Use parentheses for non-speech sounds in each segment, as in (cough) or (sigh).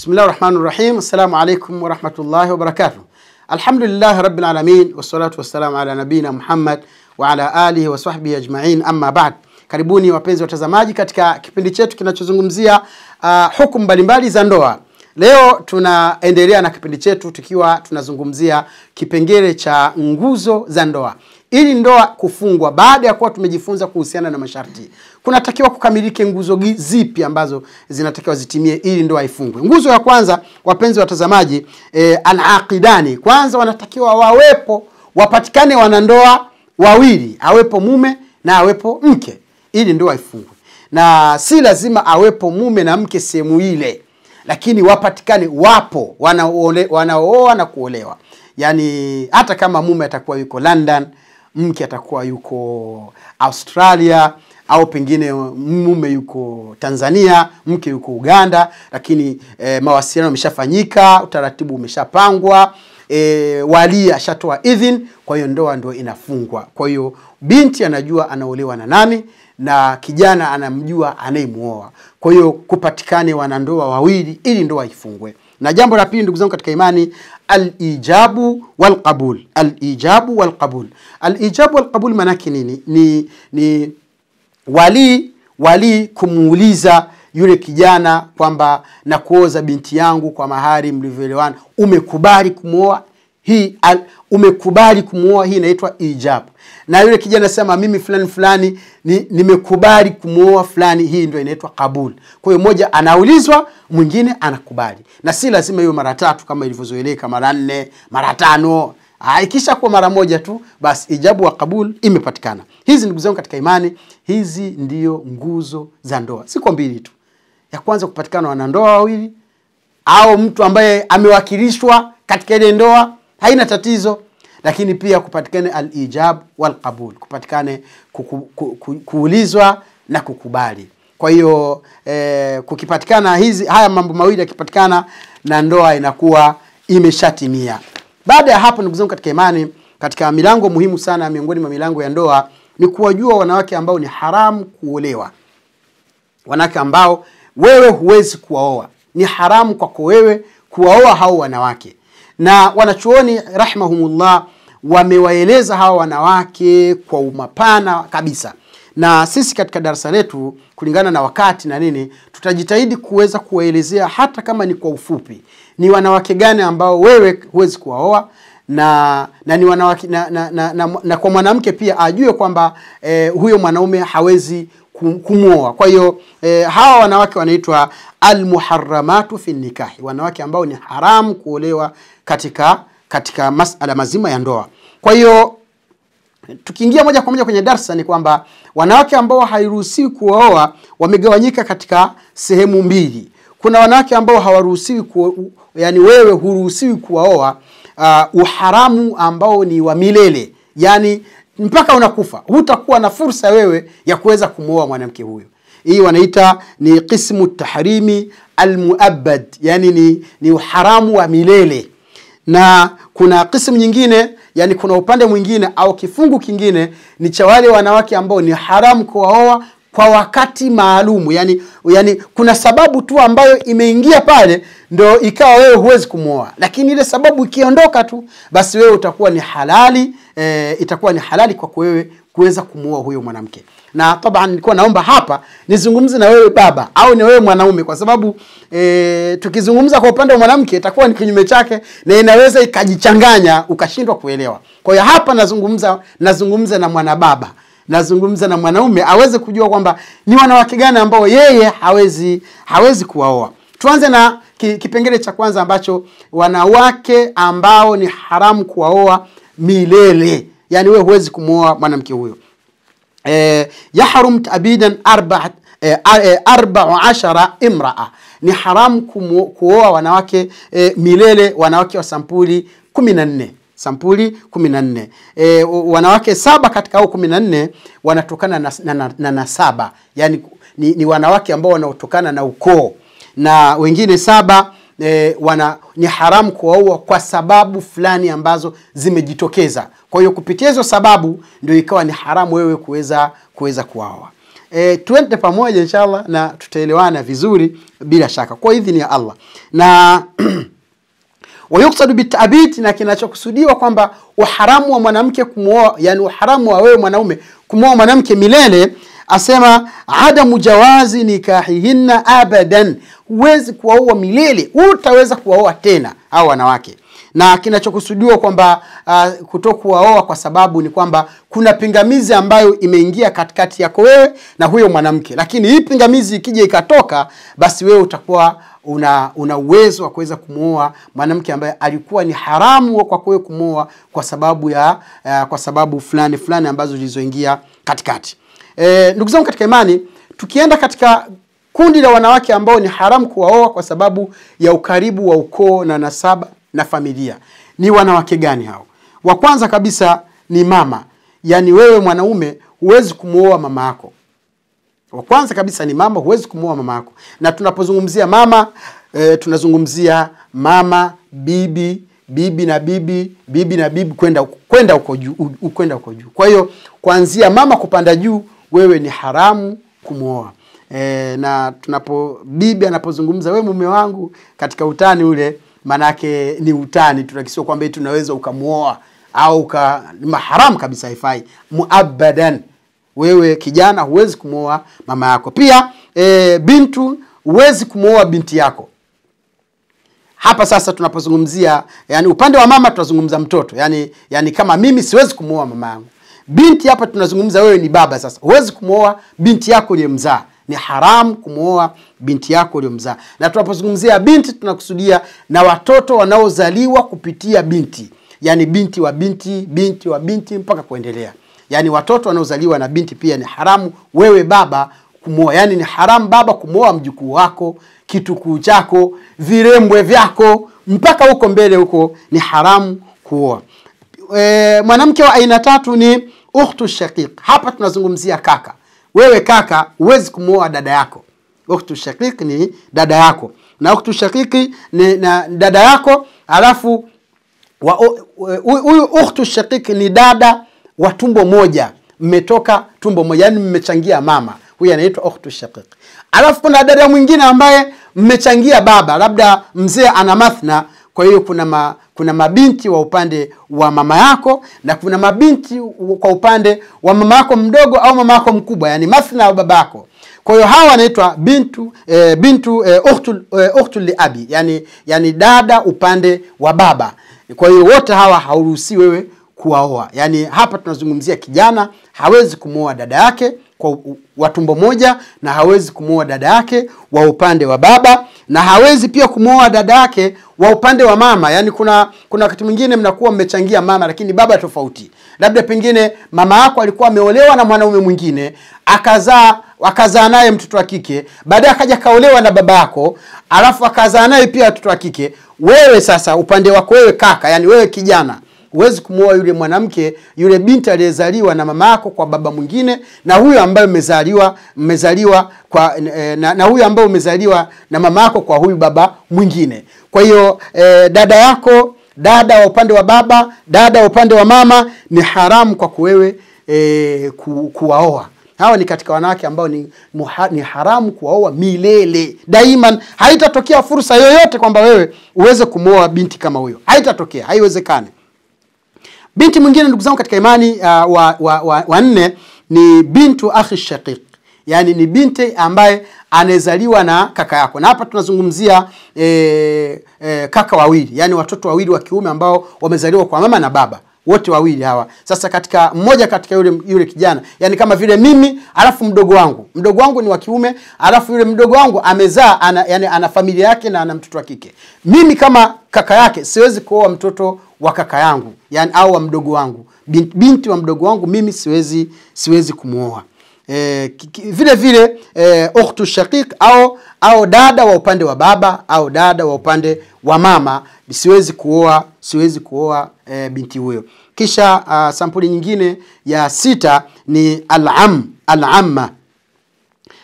Bismillah rahmani rahim. Assalamu alaikum warahmatullahi wabarakatuh. Alhamdulillah rabbil alamin wassalatu wassalamu ala nabiina Muhammad wa ala alihi wa sahbihi ajmain, amma baad Karibuni wapenzi watazamaji katika kipindi chetu kinachozungumzia uh, hukumu mbalimbali za ndoa. Leo tunaendelea na kipindi chetu tukiwa tunazungumzia kipengele cha nguzo za ndoa ili ndoa kufungwa baada ya kuwa tumejifunza kuhusiana na masharti, kunatakiwa kukamilike nguzo zipi ambazo zinatakiwa zitimie ili ndoa ifungwe. Nguzo ya kwanza, wapenzi watazamaji, e, eh, anaqidani, kwanza wanatakiwa wawepo, wapatikane wanandoa wawili, awepo mume na awepo mke ili ndoa ifungwe, na si lazima awepo mume na mke sehemu ile, lakini wapatikane, wapo wanaooa na kuolewa, yani hata kama mume atakuwa yuko London mke atakuwa yuko Australia au pengine mume yuko Tanzania, mke yuko Uganda, lakini e, mawasiliano yameshafanyika, utaratibu umeshapangwa, e, eh, wali ashatoa idhin, kwa hiyo ndoa ndio inafungwa. Kwa hiyo binti anajua anaolewa na nani na kijana anamjua anayemuoa. Kwa hiyo kupatikane wanandoa wawili ili ndoa ifungwe. Na jambo la pili ndugu zangu katika imani, alijabu walqabul. Alijabu walqabul, alijabu walqabul maana yake nini? Ni ni wali wali kumuuliza yule kijana kwamba nakuoza binti yangu kwa mahari mlivyoelewana, umekubali kumwoa? hii al, umekubali kumuoa hii inaitwa ijab na yule kijana sema mimi fulani fulani ni, nimekubali kumuoa fulani hii ndio inaitwa kabul kwa hiyo mmoja anaulizwa mwingine anakubali na si lazima hiyo mara tatu kama ilivyozoeleka mara nne mara tano ah, ikisha kuwa mara moja tu basi ijabu wa kabul imepatikana hizi ndugu zangu katika imani hizi ndiyo nguzo za ndoa siko mbili tu ya kwanza kupatikana wanandoa wawili au mtu ambaye amewakilishwa katika ile ndoa haina tatizo lakini pia kupatikane alijab walqabul kupatikane ku, ku, kuulizwa na kukubali kwa hiyo eh, kukipatikana hizi haya mambo mawili yakipatikana na ndoa inakuwa imeshatimia baada ya hapo ndugu zangu katika imani katika milango muhimu sana miongoni mwa milango ya ndoa ni kuwajua wanawake ambao ni haramu kuolewa wanawake ambao wewe huwezi kuwaoa ni haramu kwako wewe kuwaoa hao wanawake na wanachuoni rahimahumullah wamewaeleza hawa wanawake kwa umapana kabisa na sisi katika darasa letu kulingana na wakati na nini tutajitahidi kuweza kuwaelezea hata kama ni kwa ufupi ni wanawake gani ambao wewe huwezi kuwaoa na na ni wanawake na, na, na, na, na kwa mwanamke pia ajue kwamba eh, huyo mwanaume hawezi kumwoa. Kwa hiyo e, hawa wanawake wanaitwa almuharramatu fi nikahi, wanawake ambao ni haramu kuolewa katika katika masala mazima ya ndoa. Kwa hiyo tukiingia moja kwa moja kwenye darsa ni kwamba wanawake ambao hairuhusiwi kuwaoa wamegawanyika katika sehemu mbili. Kuna wanawake ambao hawaruhusiwi ku, yani wewe huruhusiwi kuwaoa uh, uharamu ambao ni wa milele yani mpaka unakufa hutakuwa na fursa wewe ya kuweza kumwoa mwanamke huyo hii wanaita ni qismu tahrimi almuabad yani ni, ni uharamu wa milele na kuna qismu nyingine yani kuna upande mwingine au kifungu kingine ni cha wale wanawake ambao ni haramu kuwaoa kwa wakati maalumu yani, yani kuna sababu tu ambayo imeingia pale ndo ikawa wewe huwezi kumwoa lakini ile sababu ikiondoka tu basi wewe utakuwa ni halali e, itakuwa ni halali kwa wewe kuweza kumwoa huyo mwanamke na taban nilikuwa naomba hapa nizungumze na wewe baba au ni wewe mwanaume kwa sababu e, tukizungumza kwa upande wa mwanamke itakuwa ni kinyume chake na inaweza ikajichanganya ukashindwa kuelewa kwa hiyo hapa nazungumza nazungumza na mwanababa nazungumza na mwanaume aweze kujua kwamba ni wanawake gani ambao yeye hawezi hawezi kuwaoa tuanze na kipengele cha kwanza ambacho wanawake ambao ni haramu kuwaoa milele yani wewe huwezi kumwoa mwanamke huyo e, eh, yahrum tabidan arba, e, ashara imraa ni haramu kuoa wanawake e, milele wanawake wa sampuli kumi na nne sampuli 14. E, wanawake saba katika hao 14 wanatokana na, na, na, na saba yaani ni, ni wanawake ambao wanaotokana na ukoo na wengine saba e, wana ni haramu kuwaua kwa sababu fulani ambazo zimejitokeza. Kwa hiyo kupitia hizo sababu ndio ikawa ni haramu wewe kuweza kuweza kuwaoa. E, tuende pamoja inshallah na tutaelewana vizuri bila shaka kwa ni ya Allah na (clears throat) wayuksadu bitabit, na kinachokusudiwa kwamba uharamu wa mwanamke kumuoa, yani uharamu wa wewe mwanaume kumuoa mwanamke milele. Asema adamu jawazi nikahihinna abadan, huwezi kuwaoa milele, utaweza kuwaoa tena hao wanawake na kinachokusudiwa kwamba uh, kutokuwaoa kwa sababu ni kwamba kuna pingamizi ambayo imeingia katikati yako wewe na huyo mwanamke, lakini hii pingamizi ikija ikatoka, basi wewe utakuwa una una uwezo wa kuweza kumwoa mwanamke ambaye alikuwa ni haramu kwa kwewe kumwoa kwa sababu ya uh, kwa sababu fulani fulani ambazo zilizoingia katikati. E, ndugu zangu katika imani, tukienda katika kundi la wanawake ambao ni haramu kuwaoa kwa sababu ya ukaribu wa ukoo na nasaba na familia. Ni wanawake gani hao? Wa kwanza kabisa ni mama, yaani wewe mwanaume huwezi kumuoa mama yako. Wa kwanza kabisa ni mama, huwezi kumwoa mama yako. Na tunapozungumzia mama e, tunazungumzia mama, bibi, bibi na bibi, bibi na bibi, kwenda kwenda huko juu, kwenda huko juu. Kwa hiyo kuanzia mama kupanda juu, wewe ni haramu kumwoa. E, eh, na tunapo bibi anapozungumza wewe mume wangu katika utani ule manake ni utani, tunakisiwa kwamba tunaweza ukamuoa au uka maharamu kabisa, haifai muabadan. Wewe kijana huwezi kumwoa mama yako, pia e, bintu huwezi kumwoa binti yako. Hapa sasa tunapozungumzia yani upande wa mama tunazungumza mtoto, yani, yani kama mimi siwezi kumwoa mama yangu. Binti hapa tunazungumza wewe ni baba sasa, huwezi kumwoa binti yako uliyemzaa ni haramu kumwoa binti yako uliyomzaa na tunapozungumzia binti tunakusudia na watoto wanaozaliwa kupitia binti yaani binti wa binti binti wa binti mpaka kuendelea yaani watoto wanaozaliwa na binti pia ni haramu wewe baba kumwoa yaani ni haramu baba kumwoa mjukuu wako kitukuu chako virembwe vyako mpaka huko mbele huko ni haramu kuoa e, mwanamke wa aina tatu ni ukhtu shaqiq hapa tunazungumzia kaka wewe kaka huwezi kumwoa dada yako. Ukhtu shakiki ni dada yako, na ukhtu shakiki ni na dada yako, alafu huyu ukhtu shakiki ni dada wa tumbo moja, mmetoka tumbo moja, yani mmechangia mama huyu anaitwa ukhtu shaqiq. Alafu kuna dada mwingine ambaye mmechangia baba, labda mzee ana mathna kwa hiyo kuna, ma, kuna mabinti wa upande wa mama yako na kuna mabinti kwa upande wa mama yako mdogo au mama yako mkubwa, yani masna wa babako. Kwa hiyo hawa wanaitwa bintu e, bintu e, uhtul, e, uhtul li abi, yani, yani dada upande wa baba. Kwa hiyo wote hawa hauruhusi wewe kuwaoa. Yani hapa tunazungumzia kijana hawezi kumwoa dada yake kwa watumbo moja na hawezi kumwoa dada yake wa upande wa baba na hawezi pia kumwoa dada yake wa upande wa mama yani kuna kuna wakati mwingine mnakuwa mmechangia mama lakini baba tofauti labda pengine mama yako alikuwa ameolewa na mwanaume mwingine akazaa akazaa naye mtoto wa kike baadaye akaja kaolewa na baba yako alafu akazaa naye pia mtoto wa kike wewe sasa upande wako wewe kaka yani wewe kijana huwezi kumuoa yule mwanamke, yule binti aliyezaliwa na mama yako kwa baba mwingine, na huyo ambaye umezaliwa umezaliwa kwa e, na, na huyo ambaye umezaliwa na mama yako kwa huyu baba mwingine. Kwa hiyo e, dada yako, dada wa upande wa baba, dada wa upande wa mama, ni haramu kwa kuwewe e, eh, ku, kuwaoa hawa ni katika wanawake ambao ni, muha, ni haramu kuwaoa milele daima. Haitatokea fursa yoyote kwamba wewe uweze kumwoa binti kama huyo, haitatokea, haiwezekani. Binti mwingine ndugu zangu katika imani uh, wa, wa, wa, wa nne ni bintu akhi shaqiq, yaani ni binti ambaye anayezaliwa na kaka yako, na hapa tunazungumzia e, e, kaka wawili, yaani watoto wawili wa kiume ambao wamezaliwa kwa mama na baba wote wawili hawa sasa katika mmoja katika yule yule kijana yani kama vile mimi alafu mdogo wangu mdogo wangu ni wa kiume alafu yule mdogo wangu amezaa ana, yani ana familia yake na ana mtoto wa kike mimi kama kaka yake siwezi kuoa mtoto wa kaka yangu yani au wa mdogo wangu binti, wa mdogo wangu mimi siwezi siwezi kumwoa e, vile vile e, ukhtu shaqiq au au dada wa upande wa baba au dada wa upande wa mama, siwezi kuoa siwezi kuoa e, binti huyo. Kisha a, ah, sampuli nyingine ya sita ni alam alamma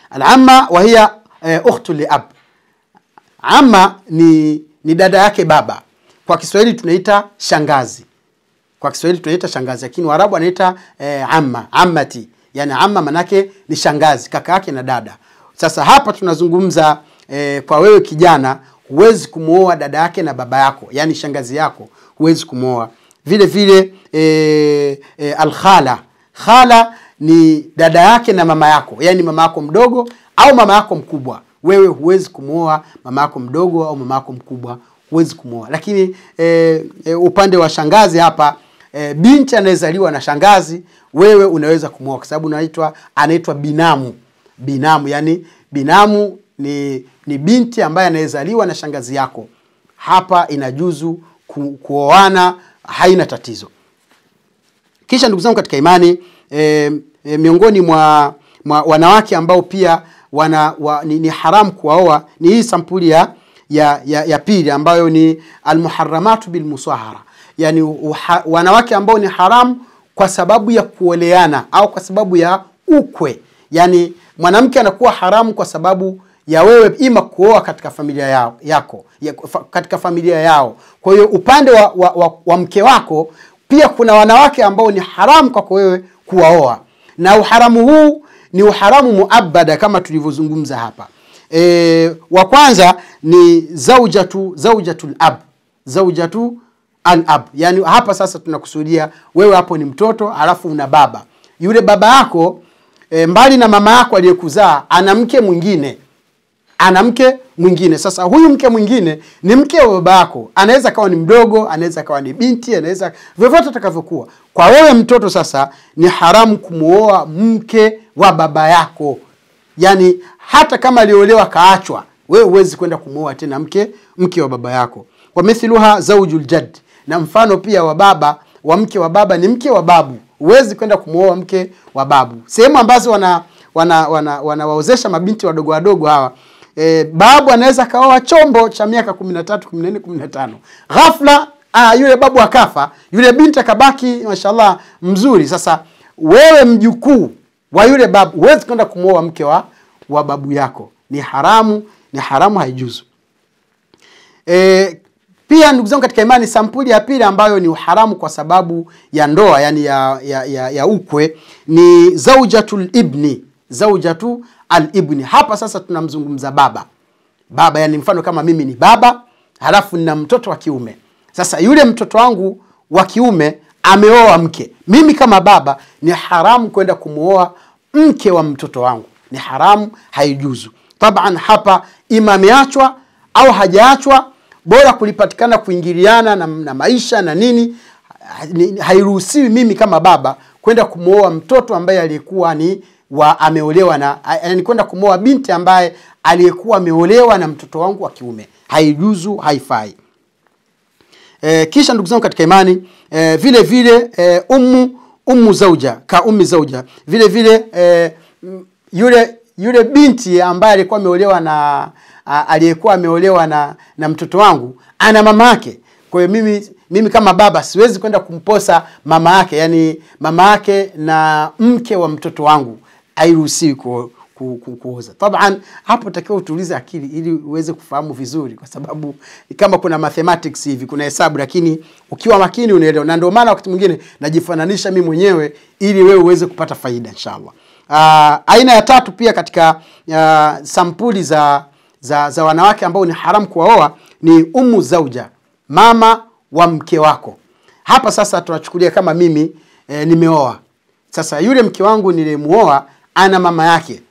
alamma wa hiya e, ukhtu liab. Amma ni ni dada yake baba, kwa Kiswahili tunaita shangazi, kwa Kiswahili tunaita shangazi, lakini Waarabu anaita e, amma ammati yani ama manake ni shangazi, kaka yake na dada. Sasa hapa tunazungumza e, kwa wewe kijana, huwezi kumwoa dada yake na baba yako, yani shangazi yako huwezi kumwoa. Vile vile e, e, alkhala khala ni dada yake na mama yako, yani mama yako mdogo au mama yako mkubwa. Wewe huwezi kumwoa mama yako mdogo au mama yako mkubwa, huwezi kumwoa. Lakini e, e, upande wa shangazi hapa e, binti anayezaliwa na shangazi wewe unaweza kumwoa kwa sababu unaitwa anaitwa binamu binamu yani binamu ni ni binti ambaye anayezaliwa na shangazi yako hapa inajuzu ku, kuoana haina tatizo kisha ndugu zangu katika imani e, e, miongoni mwa, mwa wanawake ambao pia wana wa, ni, ni haramu kuwaoa ni hii sampuli ya ya, ya, ya pili ambayo ni almuharamatu bilmusahara yani uha, wanawake ambao ni haramu kwa sababu ya kuoleana au kwa sababu ya ukwe yani mwanamke anakuwa haramu kwa sababu ya wewe ima kuoa katika familia yao, yako ya, fa, katika familia yao kwa hiyo upande wa, wa, wa, wa mke wako pia kuna wanawake ambao ni haramu kwako wewe kuwaoa na uharamu huu ni uharamu muabada kama tulivyozungumza hapa e, wa kwanza ni zaujatu zaujatul ab zaujatu an yani hapa sasa tunakusudia wewe hapo ni mtoto alafu una baba. Yule baba yako e, mbali na mama yako aliyekuzaa ana mke mwingine, ana mke mwingine. Sasa huyu mke mwingine ni mke wa baba yako, anaweza kawa ni mdogo, anaweza kawa ni binti, anaweza vyovyote atakavyokuwa. Kwa wewe mtoto sasa, ni haramu kumuoa mke wa baba yako, yani hata kama aliolewa kaachwa, wewe huwezi kwenda kumwoa tena mke mke wa baba yako. wa mithluha zaujul jad na mfano pia wa baba wa mke wa baba ni mke wa babu. Huwezi kwenda kumwoa mke wa babu. Sehemu ambazo wana wanawaozesha wana, wana mabinti wadogo wadogo hawa e, babu anaweza akaoa chombo cha miaka 13, 14, 15. Ghafla ah, yule babu akafa, yule binti akabaki mashallah mzuri. Sasa wewe mjukuu wa yule babu huwezi kwenda kumwoa mke wa, wa babu yako, ni haramu, ni haramu, haijuzu. E, pia ndugu zangu katika imani, sampuli ya pili ambayo ni uharamu kwa sababu ya ndoa, yani ya, ya, ya, ya ukwe ni zaujatul ibni, zaujatu alibni. Hapa sasa tunamzungumza baba baba, yani mfano kama mimi ni baba halafu nina mtoto wa kiume. Sasa yule mtoto wangu wa kiume ameoa mke, mimi kama baba ni haramu kwenda kumwoa mke wa mtoto wangu, ni haramu, haijuzu. Taban hapa ima ameachwa au hajaachwa bora kulipatikana kuingiliana na, na maisha na nini hairuhusiwi mimi kama baba kwenda kumwoa mtoto ambaye aliyekuwa ni wa ameolewa na yani kwenda kumwoa binti ambaye aliyekuwa ameolewa na mtoto wangu wa kiume haijuzu haifai e, kisha ndugu zangu katika imani e, vile vile e, umu umu zauja ka ummi zauja vile vile e, yule yule binti ambaye alikuwa ameolewa na aliyekuwa ameolewa na, na mtoto wangu ana mama yake. Kwa hiyo mimi, mimi kama baba siwezi kwenda kumposa mama yake, yani mama yake na mke wa mtoto wangu hairuhusiwi ku, ku, ku, kuoza. Taban hapo takiwa utulize akili ili uweze kufahamu vizuri, kwa sababu kama kuna mathematics hivi, kuna hesabu, lakini ukiwa makini unaelewa, na ndio maana wakati mwingine najifananisha mimi mwenyewe ili wewe uweze kupata faida inshallah. Uh, aina ya tatu pia katika uh, sampuli za za, za wanawake ambao ni haramu kuwaoa ni umu zauja, mama wa mke wako. Hapa sasa tunachukulia kama mimi e, nimeoa sasa, yule mke wangu nilimuoa ana mama yake.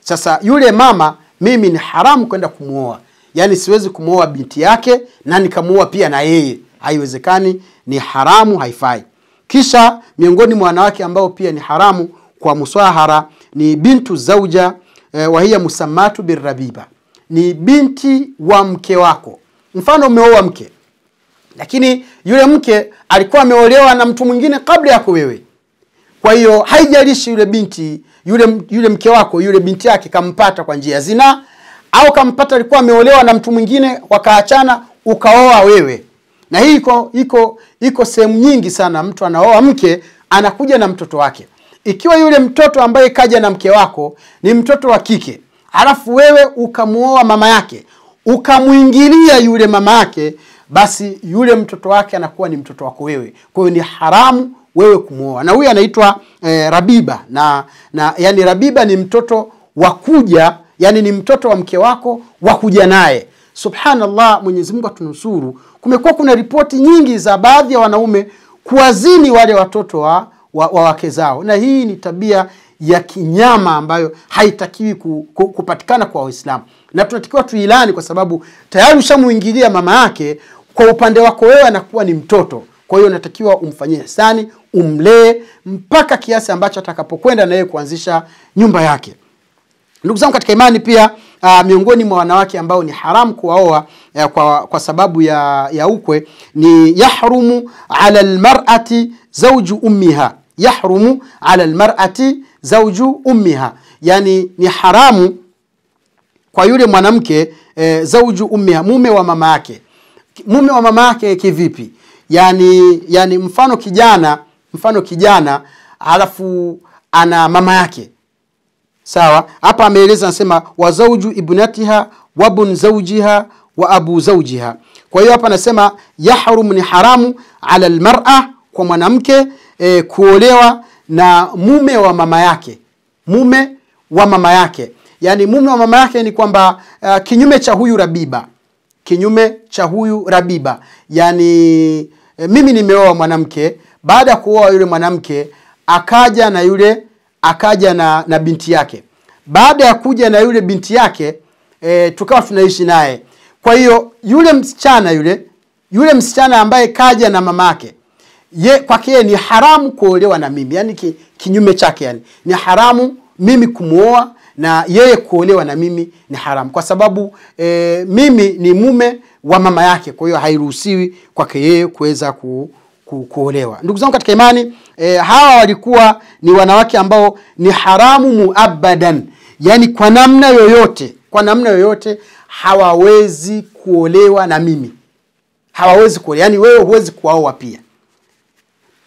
Sasa yule mama mimi ni haramu kwenda kumuoa, yaani siwezi kumuoa binti yake na nikamuoa pia na yeye, haiwezekani, ni haramu, haifai. Kisha miongoni mwa wanawake ambao pia ni haramu kwa muswahara ni bintu zauja e, eh, wahiya musammatu birrabiba ni binti wa mke wako. Mfano umeoa mke, lakini yule mke alikuwa ameolewa na mtu mwingine kabla yako wewe. Kwa hiyo haijalishi yule binti yule, yule mke wako yule binti yake kampata kwa njia ya zinaa au kampata alikuwa ameolewa na mtu mwingine wakaachana, ukaoa wewe. Na hii iko iko iko sehemu nyingi sana, mtu anaoa mke anakuja na mtoto wake. Ikiwa yule mtoto ambaye kaja na mke wako ni mtoto wa kike, alafu wewe ukamuoa mama yake ukamwingilia yule mama yake basi yule mtoto wake anakuwa ni mtoto wako wewe kwa hiyo ni haramu wewe kumuoa na huyu anaitwa eh, rabiba na na yani rabiba ni mtoto wa kuja yani ni mtoto wa mke wako wa kuja naye subhanallah mwenyezi mungu atunusuru kumekuwa kuna ripoti nyingi za baadhi ya wanaume kuwazini wale watoto wa, wa, wa wake zao na hii ni tabia ya kinyama ambayo haitakiwi ku, ku, kupatikana kwa Waislamu, na tunatakiwa tuilani, kwa sababu tayari ushamuingilia mama yake. Kwa upande wako wewe anakuwa ni mtoto, kwa hiyo unatakiwa umfanyie hasani, umlee mpaka kiasi ambacho atakapokwenda na yeye kuanzisha nyumba yake. Ndugu zangu katika imani, pia uh, miongoni mwa wanawake ambao ni haramu kuwaoa eh, kwa, kwa sababu ya, ya ukwe ni yahrumu ala lmarati zauju ummiha yahrumu ala almar'ati zauju ummiha, yani ni haramu kwa yule mwanamke e, eh, zauju ummiha, mume wa mama yake. Mume wa mama yake kivipi? Yani, yani mfano kijana mfano kijana alafu ana mama yake sawa. Hapa ameeleza anasema, wa ibnatiha wabun zaujiha wa abu zaujiha. Kwa hiyo hapa anasema yahrumu, ni haramu ala almar'a, kwa mwanamke e, kuolewa na mume wa mama yake, mume wa mama yake. yani mume wa mama yake ni kwamba uh, kinyume cha huyu Rabiba, kinyume cha huyu Rabiba. yani e, mimi nimeoa mwanamke, baada ya kuoa yule mwanamke akaja na yule akaja na, na binti yake. Baada ya kuja na yule binti yake e, tukawa tunaishi naye. Kwa hiyo yule msichana yule yule msichana ambaye kaja na mamake ye kwake yeye ni haramu kuolewa na mimi yani ki, kinyume chake yani ni haramu mimi kumwoa na yeye kuolewa na mimi ni haramu kwa sababu e, mimi ni mume wa mama yake kwa hiyo hairuhusiwi kwake yeye kuweza ku, ku, kuolewa ndugu zangu katika imani e, hawa walikuwa ni wanawake ambao ni haramu muabadan yani kwa namna yoyote kwa namna yoyote hawawezi kuolewa na mimi hawawezi kuolewa yani wewe huwezi kuwaoa pia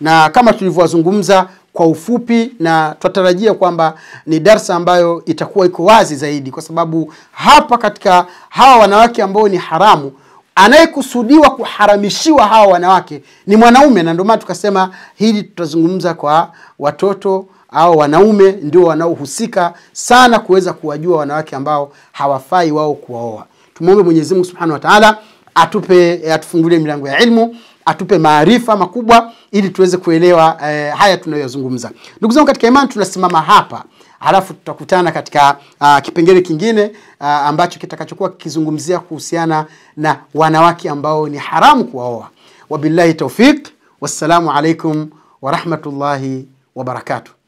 na kama tulivyowazungumza kwa ufupi, na twatarajia kwamba ni darsa ambayo itakuwa iko wazi zaidi, kwa sababu hapa katika hawa wanawake ambao ni haramu anayekusudiwa kuharamishiwa hawa wanawake ni mwanaume, na ndio maana tukasema hili tutazungumza kwa watoto au wanaume ndio wanaohusika sana kuweza kuwajua wanawake ambao hawafai wao kuwaoa. Tumwombe Mwenyezi Mungu Subhanahu wa Ta'ala atupe atufungulie milango ya ilmu atupe maarifa makubwa ili tuweze kuelewa eh, haya tunayozungumza ndugu zangu katika imani tunasimama hapa halafu tutakutana katika uh, kipengele kingine uh, ambacho kitakachokuwa kikizungumzia kuhusiana na wanawake ambao ni haramu kuwaoa wabillahi taufik wassalamu alaikum warahmatullahi wabarakatuh